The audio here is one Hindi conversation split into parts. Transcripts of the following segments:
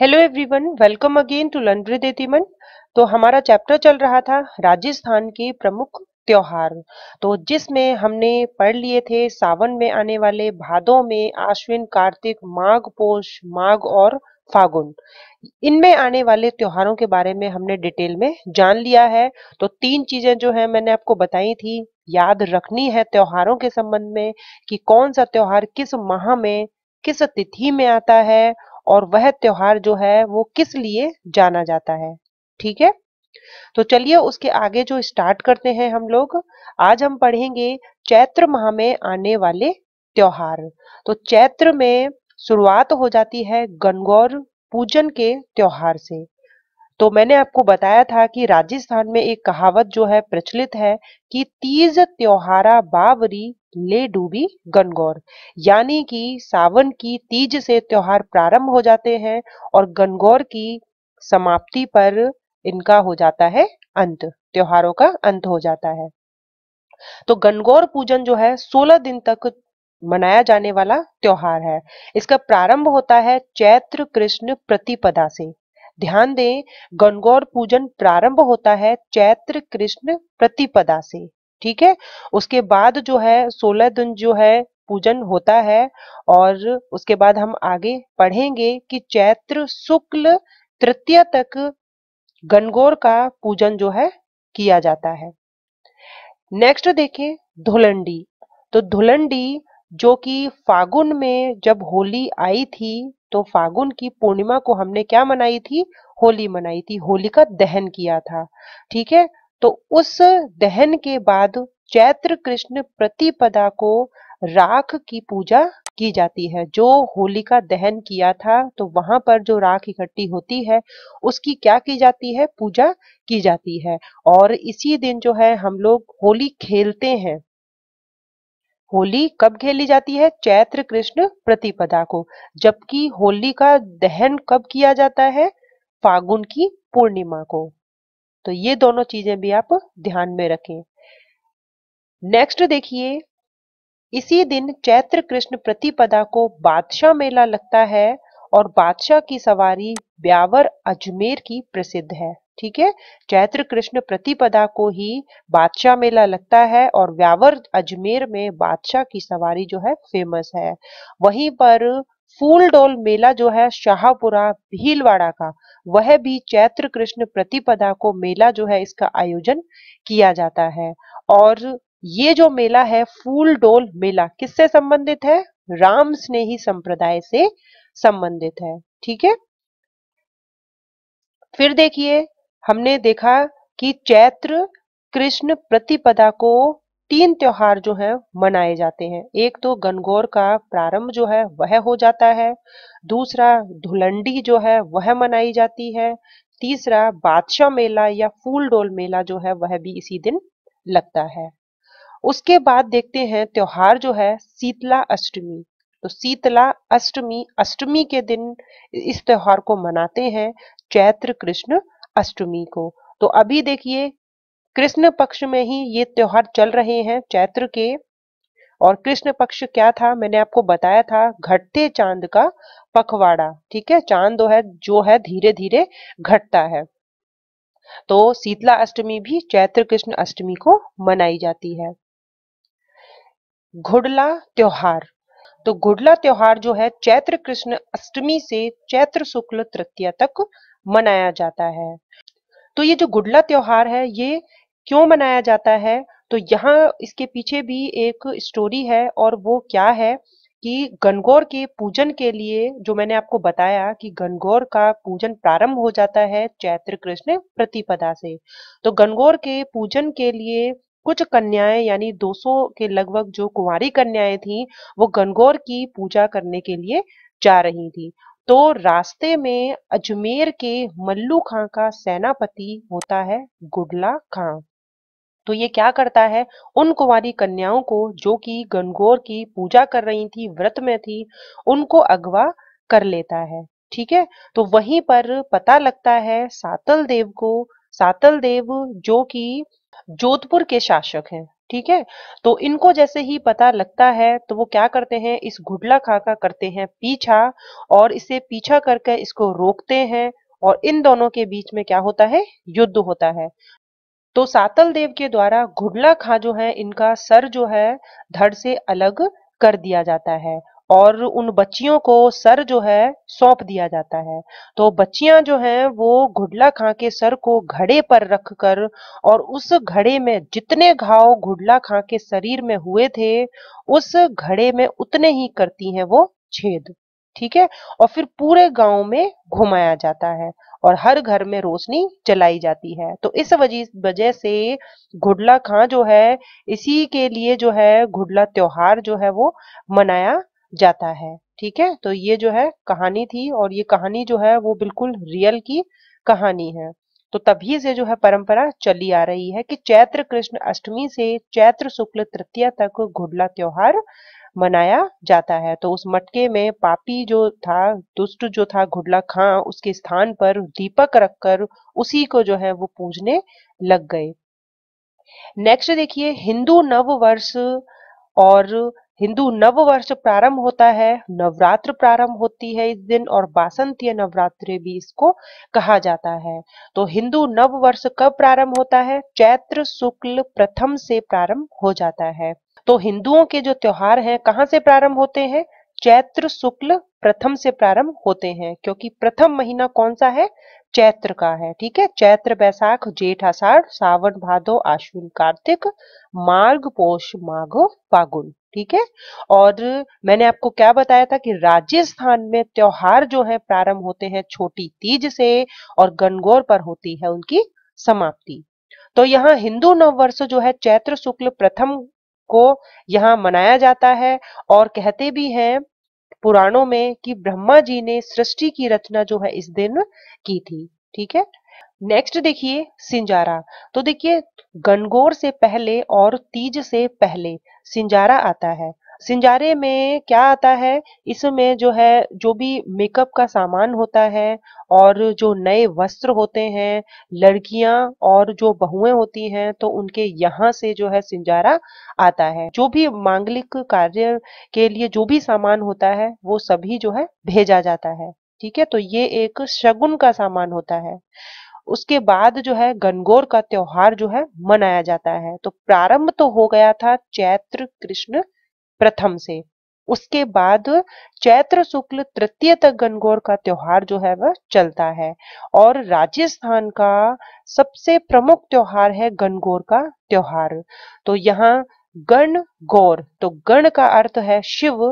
hello everyone welcome again to learn देती तो हमारा चैप्टर चल रहा था राजस्थान के प्रमुख त्योहार तो जिसमें हमने पढ़ लिए थे सावन में आने वाले भादों में आश्विन कार्तिक माघ पोष माघ और फागुन इनमें आने वाले त्योहारों के बारे में हमने डिटेल में जान लिया है तो तीन चीजें जो है मैंने आपको बताई थी याद रखनी है त्योहारों के संबंध में कि कौन सा त्योहार किस माह में किस तिथि में आता है और वह त्योहार जो है वो किस लिए जाना जाता है ठीक है तो चलिए उसके आगे जो स्टार्ट करते हैं हम लोग आज हम पढ़ेंगे चैत्र माह में आने वाले त्योहार तो चैत्र में शुरुआत हो जाती है गणगौर पूजन के त्योहार से तो मैंने आपको बताया था कि राजस्थान में एक कहावत जो है प्रचलित है कि तीज त्योहारा बावरी ले डूबी गनगौर यानी कि सावन की तीज से त्योहार प्रारंभ हो जाते हैं और गनगौर की समाप्ति पर इनका हो जाता है अंत त्योहारों का अंत हो जाता है तो गनगौर पूजन जो है 16 दिन तक मनाया जाने वाला त्योहार है इसका प्रारंभ होता है चैत्र कृष्ण प्रतिपदा से ध्यान दें गणगौर पूजन प्रारंभ होता है चैत्र कृष्ण प्रतिपदा से ठीक है उसके बाद जो है सोलह दिन जो है पूजन होता है और उसके बाद हम आगे पढ़ेंगे कि चैत्र शुक्ल तृतीय तक गणगौर का पूजन जो है किया जाता है नेक्स्ट देखें धुलंडी तो धुलंडी जो कि फागुन में जब होली आई थी तो फागुन की पूर्णिमा को हमने क्या मनाई थी होली मनाई थी होली का दहन किया था ठीक है तो उस दहन के बाद चैत्र कृष्ण प्रतिपदा को राख की पूजा की जाती है जो होली का दहन किया था तो वहां पर जो राख इकट्ठी होती है उसकी क्या की जाती है पूजा की जाती है और इसी दिन जो है हम लोग होली खेलते हैं होली कब खेली जाती है चैत्र कृष्ण प्रतिपदा को जबकि होली का दहन कब किया जाता है फागुन की पूर्णिमा को तो ये दोनों चीजें भी आप ध्यान में रखें नेक्स्ट देखिए इसी दिन चैत्र कृष्ण प्रतिपदा को बादशाह मेला लगता है और बादशाह की सवारी ब्यावर अजमेर की प्रसिद्ध है ठीक है चैत्र कृष्ण प्रतिपदा को ही बादशाह मेला लगता है और व्यावर अजमेर में बादशाह की सवारी जो है फेमस है वहीं पर फूलडोल मेला जो है शाहपुरा भीलवाड़ा का वह भी चैत्र कृष्ण प्रतिपदा को मेला जो है इसका आयोजन किया जाता है और ये जो मेला है फूलडोल मेला किससे संबंधित है राम स्नेही संप्रदाय से संबंधित है ठीक है फिर देखिए हमने देखा कि चैत्र कृष्ण प्रतिपदा को तीन त्योहार जो है मनाए जाते हैं एक तो गनगौर का प्रारंभ जो है वह हो जाता है दूसरा धुलंडी जो है वह मनाई जाती है तीसरा बादशाह मेला या फूल डोल मेला जो है वह भी इसी दिन लगता है उसके बाद देखते हैं त्योहार जो है शीतला अष्टमी तो शीतला अष्टमी अष्टमी के दिन इस त्योहार को मनाते हैं चैत्र कृष्ण अष्टमी को तो अभी देखिए कृष्ण पक्ष में ही ये त्योहार चल रहे हैं चैत्र के और कृष्ण पक्ष क्या था मैंने आपको बताया था घटते चांद का पखवाड़ा ठीक है चांद है जो है धीरे धीरे घटता है तो शीतला अष्टमी भी चैत्र कृष्ण अष्टमी को मनाई जाती है घुडला त्योहार तो घुडला त्योहार जो है चैत्र कृष्ण अष्टमी से चैत्र शुक्ल तृतीया तक मनाया जाता है तो ये जो गुडला त्योहार है ये क्यों मनाया जाता है तो यहाँ इसके पीछे भी एक स्टोरी है और वो क्या है कि गनगौर के पूजन के लिए जो मैंने आपको बताया कि गनगौर का पूजन प्रारंभ हो जाता है चैत्र कृष्ण प्रतिपदा से तो गनगौर के पूजन के लिए कुछ कन्याएं यानी 200 के लगभग जो कुंवारी कन्याएं थी वो गनगौर की पूजा करने के लिए जा रही थी तो रास्ते में अजमेर के मल्लू खां का सेनापति होता है गुडला खां तो ये क्या करता है उन कुमारी कन्याओं को जो कि गणगौर की पूजा कर रही थी व्रत में थी उनको अगवा कर लेता है ठीक है तो वहीं पर पता लगता है सातल देव को सातल देव जो कि जोधपुर के शासक हैं ठीक है तो इनको जैसे ही पता लगता है तो वो क्या करते हैं इस घुटला खाका करते हैं पीछा और इसे पीछा करके इसको रोकते हैं और इन दोनों के बीच में क्या होता है युद्ध होता है तो सातल देव के द्वारा घुडला खा जो है इनका सर जो है धड़ से अलग कर दिया जाता है और उन बच्चियों को सर जो है सौंप दिया जाता है तो बच्चियां जो हैं वो घुडला खां के सर को घड़े पर रख कर और उस घड़े में जितने घाव घुडला खां के शरीर में हुए थे उस घड़े में उतने ही करती हैं वो छेद ठीक है और फिर पूरे गांव में घुमाया जाता है और हर घर में रोशनी चलाई जाती है तो इस वजह से घुडला खां जो है इसी के लिए जो है घुडला त्योहार जो है वो मनाया जाता है ठीक है तो ये जो है कहानी थी और ये कहानी जो है वो बिल्कुल रियल की कहानी है तो तभी से जो है परंपरा चली आ रही है कि चैत्र कृष्ण अष्टमी से चैत्र शुक्ल तृतीया तक घुडला त्योहार मनाया जाता है तो उस मटके में पापी जो था दुष्ट जो था घुडला खां उसके स्थान पर दीपक रखकर उसी को जो है वो पूजने लग गए नेक्स्ट देखिए हिंदू नव वर्ष और हिंदू नव वर्ष प्रारंभ होता है नवरात्र प्रारंभ होती है इस दिन और बासंतीय नवरात्र भी इसको कहा जाता है तो हिंदू नव वर्ष कब प्रारंभ होता है चैत्र शुक्ल प्रथम से प्रारंभ हो जाता है तो हिंदुओं के जो त्योहार हैं कहाँ से प्रारंभ होते हैं चैत्र शुक्ल प्रथम से प्रारंभ होते हैं क्योंकि प्रथम महीना कौन सा है चैत्र का है ठीक है चैत्र बैसाख जेठ आषाढ़ सावन भादो आश्विन कार्तिक मार्ग पोष माघो फागुन ठीक है और मैंने आपको क्या बताया था कि राजस्थान में त्योहार जो है प्रारंभ होते हैं छोटी तीज से और गणगौर पर होती है उनकी समाप्ति तो यहाँ हिंदू नववर्ष जो है चैत्र शुक्ल प्रथम को यहाँ मनाया जाता है और कहते भी हैं पुराणों में कि ब्रह्मा जी ने सृष्टि की रचना जो है इस दिन की थी ठीक है नेक्स्ट देखिए सिंजारा तो देखिए गणगौर से पहले और तीज से पहले सिंजारा आता है सिंजारे में क्या आता है इसमें जो है जो भी मेकअप का सामान होता है और जो नए वस्त्र होते हैं लड़कियां और जो बहुएं होती हैं तो उनके यहाँ से जो है सिंजारा आता है जो भी मांगलिक कार्य के लिए जो भी सामान होता है वो सभी जो है भेजा जाता है ठीक है तो ये एक शगुन का सामान होता है उसके बाद जो है गणगौर का त्योहार जो है मनाया जाता है तो प्रारंभ तो हो गया था चैत्र कृष्ण प्रथम से उसके बाद चैत्र शुक्ल तृतीय तक गणगौर का त्योहार जो है वह चलता है और राजस्थान का सबसे प्रमुख त्योहार है गणगौर का त्योहार तो यहाँ गण गौर तो गण का अर्थ है शिव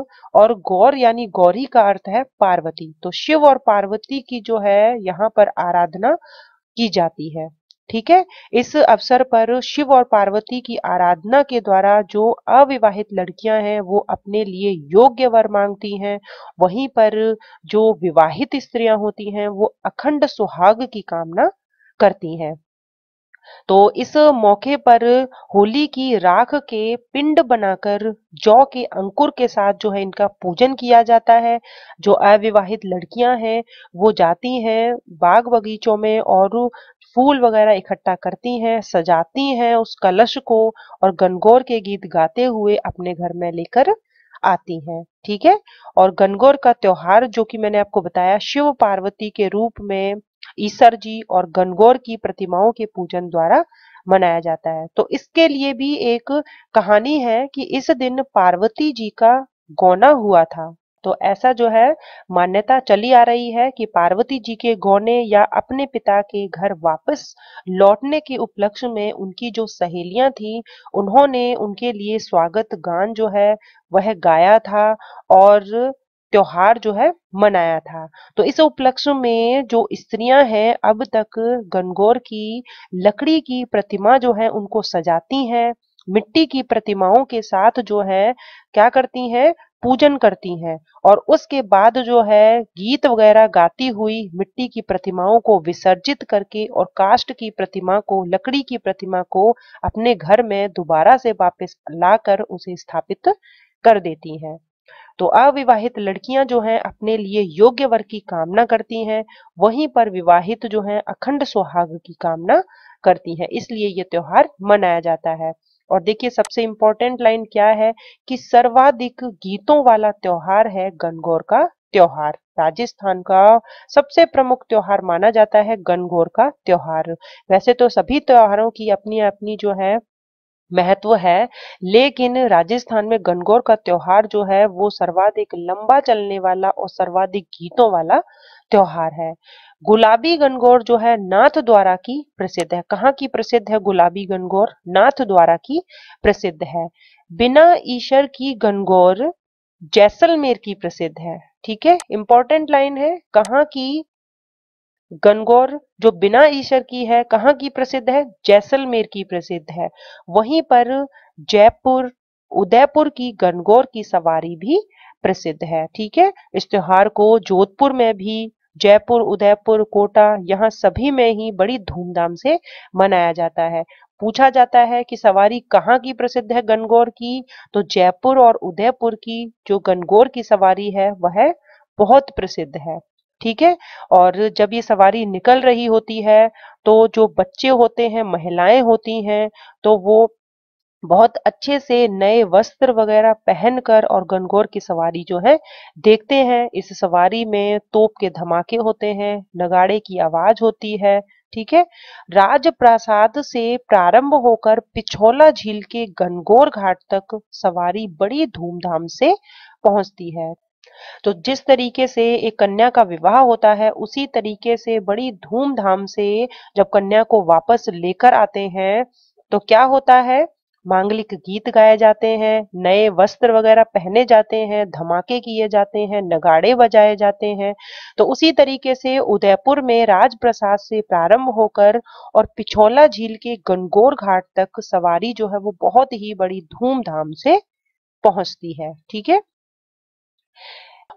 और गौर यानी गौरी का अर्थ है पार्वती तो शिव और पार्वती की जो है यहाँ पर आराधना की जाती है ठीक है इस अवसर पर शिव और पार्वती की आराधना के द्वारा जो अविवाहित लड़कियां हैं वो अपने लिए योग्य वर मांगती हैं वहीं पर जो विवाहित स्त्रियां होती हैं वो अखंड सुहाग की कामना करती हैं तो इस मौके पर होली की राख के पिंड बनाकर जौ के अंकुर के साथ जो है इनका पूजन किया जाता है जो अविवाहित लड़कियां हैं वो जाती हैं बाग बगीचों में और फूल वगैरह इकट्ठा करती हैं सजाती हैं उस कलश को और गनगौर के गीत गाते हुए अपने घर में लेकर आती हैं ठीक है और गनगौर का त्योहार जो कि मैंने आपको बताया शिव पार्वती के रूप में ईसर जी और गनगौर की प्रतिमाओं के पूजन द्वारा मनाया जाता है तो इसके लिए भी एक कहानी है कि इस दिन पार्वती जी का गौना हुआ था तो ऐसा जो है मान्यता चली आ रही है कि पार्वती जी के गौने या अपने पिता के घर वापस लौटने के उपलक्ष्य में उनकी जो सहेलियां थी उन्होंने उनके लिए स्वागत गान जो है वह गाया था और त्योहार जो है मनाया था तो इस उपलक्ष्य में जो स्त्रियां हैं अब तक गनगौर की लकड़ी की प्रतिमा जो है उनको सजाती हैं मिट्टी की प्रतिमाओं के साथ जो है क्या करती हैं पूजन करती हैं और उसके बाद जो है गीत वगैरह गाती हुई मिट्टी की प्रतिमाओं को विसर्जित करके और काष्ट की प्रतिमा को लकड़ी की प्रतिमा को अपने घर में दोबारा से वापस लाकर उसे स्थापित कर देती हैं तो अविवाहित लड़कियां जो हैं अपने लिए योग्य वर्ग की कामना करती हैं वहीं पर विवाहित जो हैं अखंड सुहाग की कामना करती हैं इसलिए ये त्योहार मनाया जाता है और देखिए सबसे इंपॉर्टेंट लाइन क्या है कि सर्वाधिक गीतों वाला त्योहार है गनगौर का त्योहार राजस्थान का सबसे प्रमुख त्योहार माना जाता है गनगौर का त्योहार वैसे तो सभी त्योहारों की अपनी अपनी जो है महत्व है लेकिन राजस्थान में गणगौर का त्योहार जो है वो सर्वाधिक लंबा चलने वाला और सर्वाधिक गीतों वाला त्योहार है गुलाबी गणगौर जो है नाथ द्वारा की प्रसिद्ध है कहाँ की प्रसिद्ध है गुलाबी गणगौर नाथ द्वारा की प्रसिद्ध है बिना ईश्वर की गणगौर जैसलमेर की प्रसिद्ध है ठीक है इंपॉर्टेंट लाइन है कहाँ की गनगौर जो बिना ईशर की है कहाँ की प्रसिद्ध है जैसलमेर की प्रसिद्ध है वहीं पर जयपुर उदयपुर की गनगौर की सवारी भी प्रसिद्ध है ठीक है इस त्योहार को जोधपुर में भी जयपुर उदयपुर कोटा यहाँ सभी में ही बड़ी धूमधाम से मनाया जाता है पूछा जाता है कि सवारी कहाँ की प्रसिद्ध है गनगौर की तो जयपुर और उदयपुर की जो गनगौर की सवारी है वह बहुत प्रसिद्ध है ठीक है और जब ये सवारी निकल रही होती है तो जो बच्चे होते हैं महिलाएं होती हैं तो वो बहुत अच्छे से नए वस्त्र वगैरह पहनकर और गनगौर की सवारी जो है देखते हैं इस सवारी में तोप के धमाके होते हैं नगाड़े की आवाज होती है ठीक है राजप्रासाद से प्रारंभ होकर पिछोला झील के गनगौर घाट तक सवारी बड़ी धूमधाम से पहुंचती है तो जिस तरीके से एक कन्या का विवाह होता है उसी तरीके से बड़ी धूमधाम से जब कन्या को वापस लेकर आते हैं तो क्या होता है मांगलिक गीत गाए जाते हैं नए वस्त्र वगैरह पहने जाते हैं धमाके किए जाते हैं नगाड़े बजाए जाते हैं तो उसी तरीके से उदयपुर में राजप्रसाद से प्रारंभ होकर और पिछौला झील के गनगोर घाट तक सवारी जो है वो बहुत ही बड़ी धूमधाम से पहुंचती है ठीक है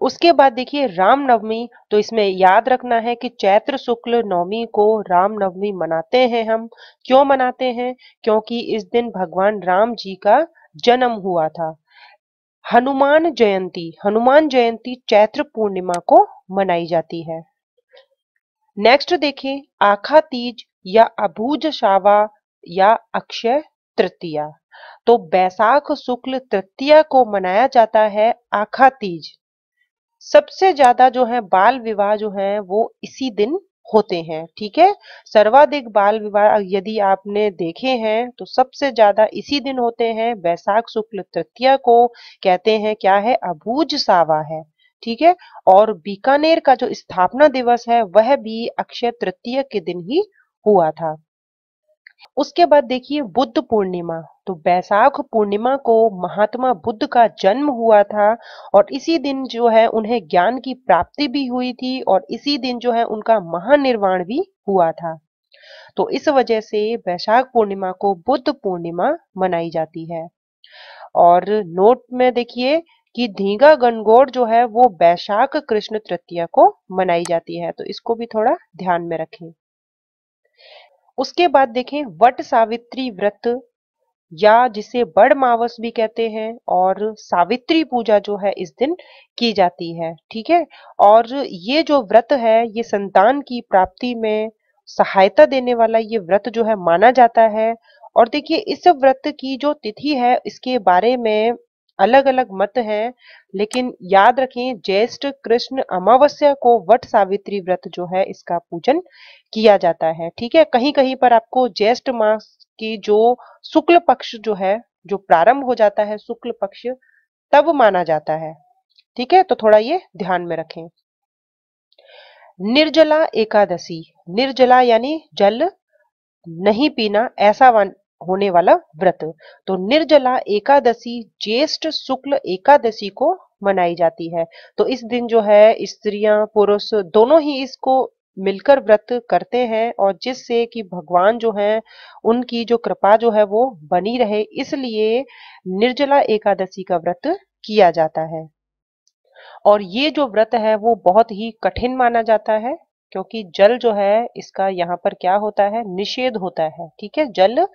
उसके बाद देखिए रामनवमी तो इसमें याद रखना है कि चैत्र शुक्ल नवमी को रामनवमी मनाते हैं हम क्यों मनाते हैं क्योंकि इस दिन भगवान राम जी का जन्म हुआ था हनुमान जयंती हनुमान जयंती चैत्र पूर्णिमा को मनाई जाती है नेक्स्ट देखें आखा तीज या अभूज शावा या अक्षय तृतीया तो बैसाख शुक्ल तृतीया को मनाया जाता है आखा तीज सबसे ज्यादा जो है बाल विवाह जो है वो इसी दिन होते हैं ठीक है सर्वाधिक बाल विवाह यदि आपने देखे हैं तो सबसे ज्यादा इसी दिन होते हैं बैसाख शुक्ल तृतीया को कहते हैं क्या है अभूज सावा है ठीक है और बीकानेर का जो स्थापना दिवस है वह भी अक्षय तृतीय के दिन ही हुआ था उसके बाद देखिए बुद्ध पूर्णिमा तो बैसाख पूर्णिमा को महात्मा बुद्ध का जन्म हुआ था और इसी दिन जो है उन्हें ज्ञान की प्राप्ति भी हुई थी और इसी दिन जो है उनका महानिर्वाण भी हुआ था तो इस वजह से वैशाख पूर्णिमा को बुद्ध पूर्णिमा मनाई जाती है और नोट में देखिए कि धींगा गणगौर जो है वो बैसाख कृष्ण तृतीया को मनाई जाती है तो इसको भी थोड़ा ध्यान में रखें उसके बाद देखें वट सावित्री व्रत या जिसे बड़ मावस भी कहते हैं और सावित्री पूजा जो है इस दिन की जाती है ठीक है और ये जो व्रत है ये संतान की प्राप्ति में सहायता देने वाला ये व्रत जो है माना जाता है और देखिए इस व्रत की जो तिथि है इसके बारे में अलग अलग मत हैं लेकिन याद रखें ज्येष्ठ कृष्ण अमावस्या को वट सावित्री व्रत जो है इसका पूजन किया जाता है ठीक है कहीं कहीं पर आपको ज्येष्ठ मास की जो शुक्ल पक्ष जो है जो प्रारंभ हो जाता है शुक्ल पक्ष तब माना जाता है ठीक है तो थोड़ा ये ध्यान में रखें निर्जला एकादशी निर्जला यानी जल नहीं पीना ऐसा होने वाला व्रत तो निर्जला एकादशी ज्येष्ठ शुक्ल एकादशी को मनाई जाती है तो इस दिन जो है स्त्रियां पुरुष दोनों ही इसको मिलकर व्रत करते हैं और जिससे कि भगवान जो है उनकी जो कृपा जो है वो बनी रहे इसलिए निर्जला एकादशी का व्रत किया जाता है और ये जो व्रत है वो बहुत ही कठिन माना जाता है क्योंकि जल जो है इसका यहाँ पर क्या होता है निषेध होता है ठीक है जल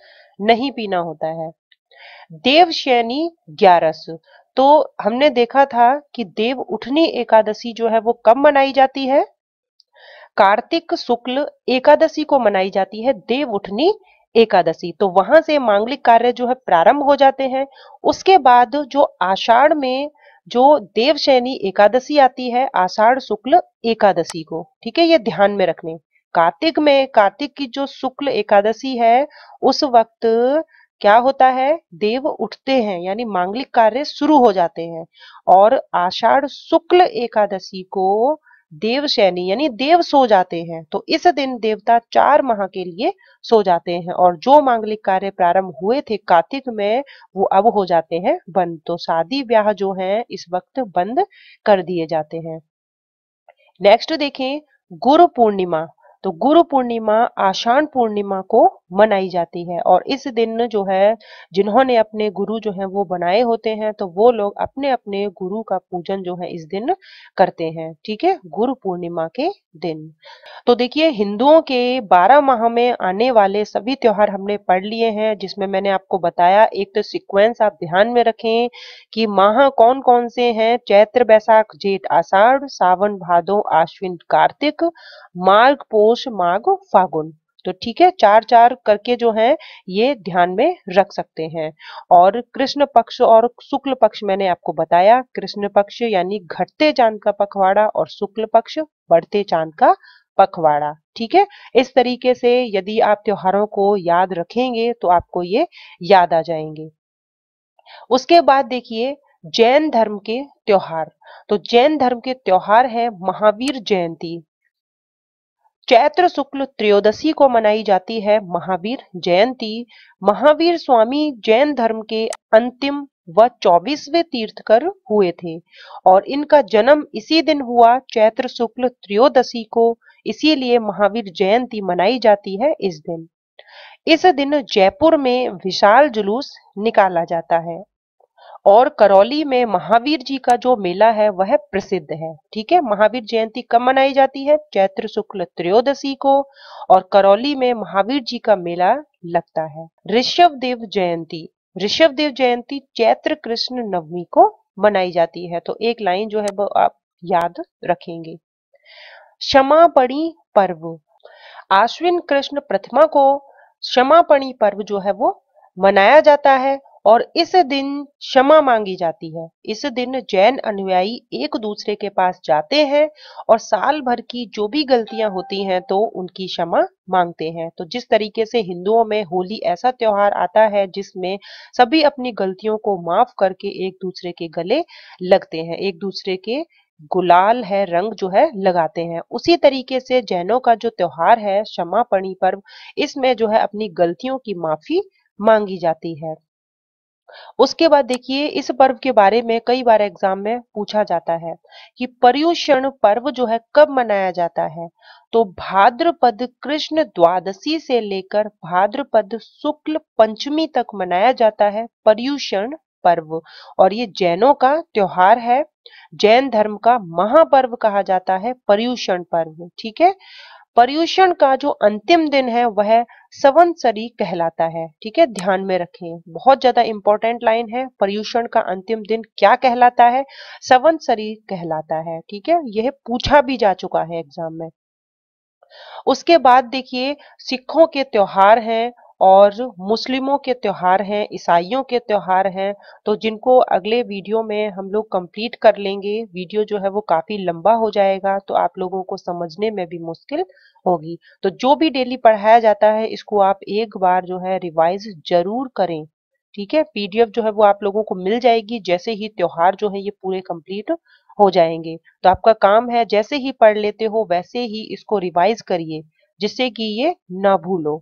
नहीं पीना होता है देवशयनी ग्यारस तो हमने देखा था कि देव उठनी एकादशी जो है वो कब मनाई जाती है कार्तिक शुक्ल एकादशी को मनाई जाती है देव उठनी एकादशी तो वहां से मांगलिक कार्य जो है प्रारंभ हो जाते हैं उसके बाद जो आषाढ़ में जो देवशैनी एकादशी आती है आषाढ़ शुक्ल एकादशी को ठीक है ये ध्यान में रखने कार्तिक में कार्तिक की जो शुक्ल एकादशी है उस वक्त क्या होता है देव उठते हैं यानी मांगलिक कार्य शुरू हो जाते हैं और आषाढ़ शुक्ल एकादशी को देवशैनी यानी देव सो जाते हैं तो इस दिन देवता चार माह के लिए सो जाते हैं और जो मांगलिक कार्य प्रारंभ हुए थे कार्तिक में वो अब हो जाते हैं बंद तो शादी ब्याह जो है इस वक्त बंद कर दिए जाते हैं नेक्स्ट देखें गुरु पूर्णिमा तो गुरु पूर्णिमा आषाढ़ पूर्णिमा को मनाई जाती है और इस दिन जो है जिन्होंने अपने गुरु जो है वो बनाए होते हैं तो वो लोग अपने अपने गुरु का पूजन जो है इस दिन करते हैं ठीक है गुरु पूर्णिमा के दिन तो देखिए हिंदुओं के 12 माह में आने वाले सभी त्योहार हमने पढ़ लिए हैं जिसमें मैंने आपको बताया एक तो सिक्वेंस आप ध्यान में रखें कि माह कौन कौन से हैं चैत्र बैसाख जेठ आषाढ़ सावन भादो आश्विन कार्तिक मार्ग पोल पोष माघ फागुन तो ठीक है चार चार करके जो है ये ध्यान में रख सकते हैं और कृष्ण पक्ष और शुक्ल पक्ष मैंने आपको बताया कृष्ण पक्ष यानी घटते चांद का पखवाड़ा और शुक्ल पक्ष बढ़ते चांद का पखवाड़ा ठीक है इस तरीके से यदि आप त्योहारों को याद रखेंगे तो आपको ये याद आ जाएंगे उसके बाद देखिए जैन धर्म के त्योहार तो जैन धर्म के त्योहार है महावीर जयंती चैत्र शुक्ल त्रयोदशी को मनाई जाती है महावीर जयंती महावीर स्वामी जैन धर्म के अंतिम व चौबीसवें तीर्थकर हुए थे और इनका जन्म इसी दिन हुआ चैत्र शुक्ल त्रयोदशी को इसीलिए महावीर जयंती मनाई जाती है इस दिन इस दिन जयपुर में विशाल जुलूस निकाला जाता है और करौली में महावीर जी का जो मेला है वह प्रसिद्ध है ठीक है महावीर जयंती कब मनाई जाती है चैत्र शुक्ल त्रयोदशी को और करौली में महावीर जी का मेला लगता है ऋषभ देव जयंती ऋषभ देव जयंती चैत्र कृष्ण नवमी को मनाई जाती है तो एक लाइन जो है वो आप याद रखेंगे क्षमापणी पर्व आश्विन कृष्ण प्रथमा को क्षमापणी पर्व जो है वो मनाया जाता है और इस दिन क्षमा मांगी जाती है इस दिन जैन अनुयायी एक दूसरे के पास जाते हैं और साल भर की जो भी गलतियां होती हैं तो उनकी क्षमा मांगते हैं तो जिस तरीके से हिंदुओं में होली ऐसा त्योहार आता है जिसमें सभी अपनी गलतियों को माफ करके एक दूसरे के गले लगते हैं एक दूसरे के गुलाल है रंग जो है लगाते हैं उसी तरीके से जैनों का जो त्योहार है क्षमा पर्व इसमें जो है अपनी गलतियों की माफी मांगी जाती है उसके बाद देखिए इस पर्व के बारे में कई बार एग्जाम में पूछा जाता है कि पर्युषण पर्व जो है कब मनाया जाता है तो भाद्रपद कृष्ण द्वादशी से लेकर भाद्रपद शुक्ल पंचमी तक मनाया जाता है पर्युषण पर्व और ये जैनों का त्योहार है जैन धर्म का महापर्व कहा जाता है पर्युषण पर्व ठीक है पर्यूषण का जो अंतिम दिन है वह संवंसरी कहलाता है ठीक है ध्यान में रखें बहुत ज्यादा इंपॉर्टेंट लाइन है पर्यूषण का अंतिम दिन क्या कहलाता है संवंसरी कहलाता है ठीक है यह पूछा भी जा चुका है एग्जाम में उसके बाद देखिए सिखों के त्योहार हैं और मुस्लिमों के त्यौहार हैं ईसाइयों के त्यौहार हैं तो जिनको अगले वीडियो में हम लोग कंप्लीट कर लेंगे वीडियो जो है वो काफ़ी लंबा हो जाएगा तो आप लोगों को समझने में भी मुश्किल होगी तो जो भी डेली पढ़ाया जाता है इसको आप एक बार जो है रिवाइज जरूर करें ठीक है पीडीएफ जो है वो आप लोगों को मिल जाएगी जैसे ही त्योहार जो है ये पूरे कंप्लीट हो जाएंगे तो आपका काम है जैसे ही पढ़ लेते हो वैसे ही इसको रिवाइज करिए जिससे कि ये ना भूलो